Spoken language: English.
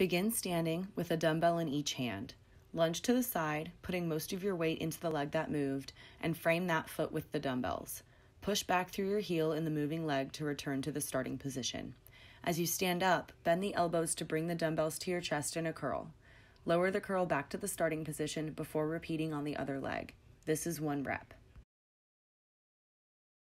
Begin standing with a dumbbell in each hand. Lunge to the side, putting most of your weight into the leg that moved, and frame that foot with the dumbbells. Push back through your heel in the moving leg to return to the starting position. As you stand up, bend the elbows to bring the dumbbells to your chest in a curl. Lower the curl back to the starting position before repeating on the other leg. This is one rep.